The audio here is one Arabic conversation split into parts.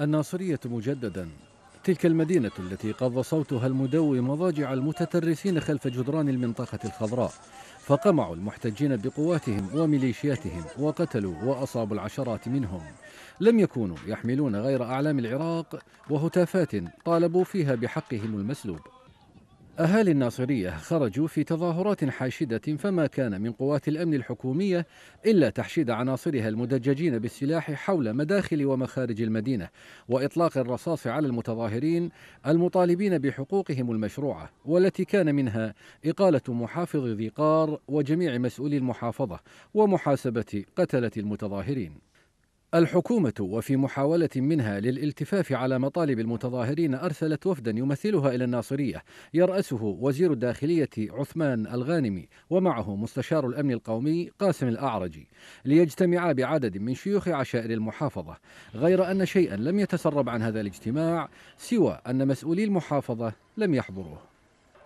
الناصرية مجددا تلك المدينة التي قضى صوتها المدوي مضاجع المتترسين خلف جدران المنطقة الخضراء فقمعوا المحتجين بقواتهم وميليشياتهم وقتلوا وأصابوا العشرات منهم لم يكونوا يحملون غير أعلام العراق وهتافات طالبوا فيها بحقهم المسلوب أهالي الناصرية خرجوا في تظاهرات حاشدة فما كان من قوات الأمن الحكومية إلا تحشيد عناصرها المدججين بالسلاح حول مداخل ومخارج المدينة وإطلاق الرصاص على المتظاهرين المطالبين بحقوقهم المشروعة والتي كان منها إقالة محافظ ذي قار وجميع مسؤولي المحافظة ومحاسبة قتلة المتظاهرين الحكومة وفي محاولة منها للالتفاف على مطالب المتظاهرين أرسلت وفدا يمثلها إلى الناصرية يرأسه وزير الداخلية عثمان الغانمي ومعه مستشار الأمن القومي قاسم الأعرجي ليجتمعا بعدد من شيوخ عشائر المحافظة غير أن شيئا لم يتسرب عن هذا الاجتماع سوى أن مسؤولي المحافظة لم يحضروه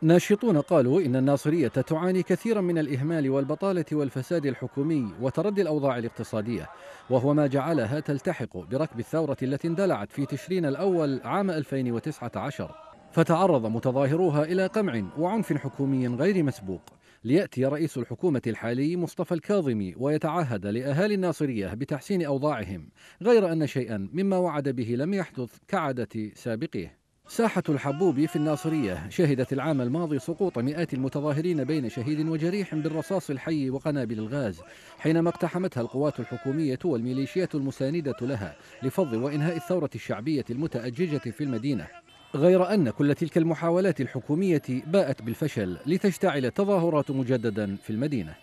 ناشطون قالوا إن الناصرية تعاني كثيرا من الإهمال والبطالة والفساد الحكومي وتردي الأوضاع الاقتصادية وهو ما جعلها تلتحق بركب الثورة التي اندلعت في تشرين الأول عام 2019 فتعرض متظاهروها إلى قمع وعنف حكومي غير مسبوق ليأتي رئيس الحكومة الحالي مصطفى الكاظمي ويتعهد لأهالي الناصرية بتحسين أوضاعهم غير أن شيئا مما وعد به لم يحدث كعادة سابقيه ساحة الحبوب في الناصرية شهدت العام الماضي سقوط مئات المتظاهرين بين شهيد وجريح بالرصاص الحي وقنابل الغاز حينما اقتحمتها القوات الحكومية والميليشيات المساندة لها لفض وإنهاء الثورة الشعبية المتأججة في المدينة غير أن كل تلك المحاولات الحكومية باءت بالفشل لتشتعل التظاهرات مجددا في المدينة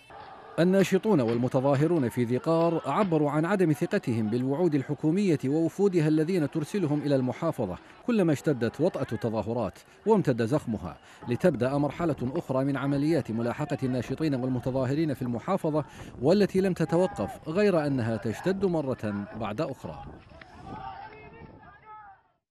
الناشطون والمتظاهرون في ذي قار عبروا عن عدم ثقتهم بالوعود الحكومية ووفودها الذين ترسلهم إلى المحافظة كلما اشتدت وطأة التظاهرات وامتد زخمها لتبدأ مرحلة أخرى من عمليات ملاحقة الناشطين والمتظاهرين في المحافظة والتي لم تتوقف غير أنها تشتد مرة بعد أخرى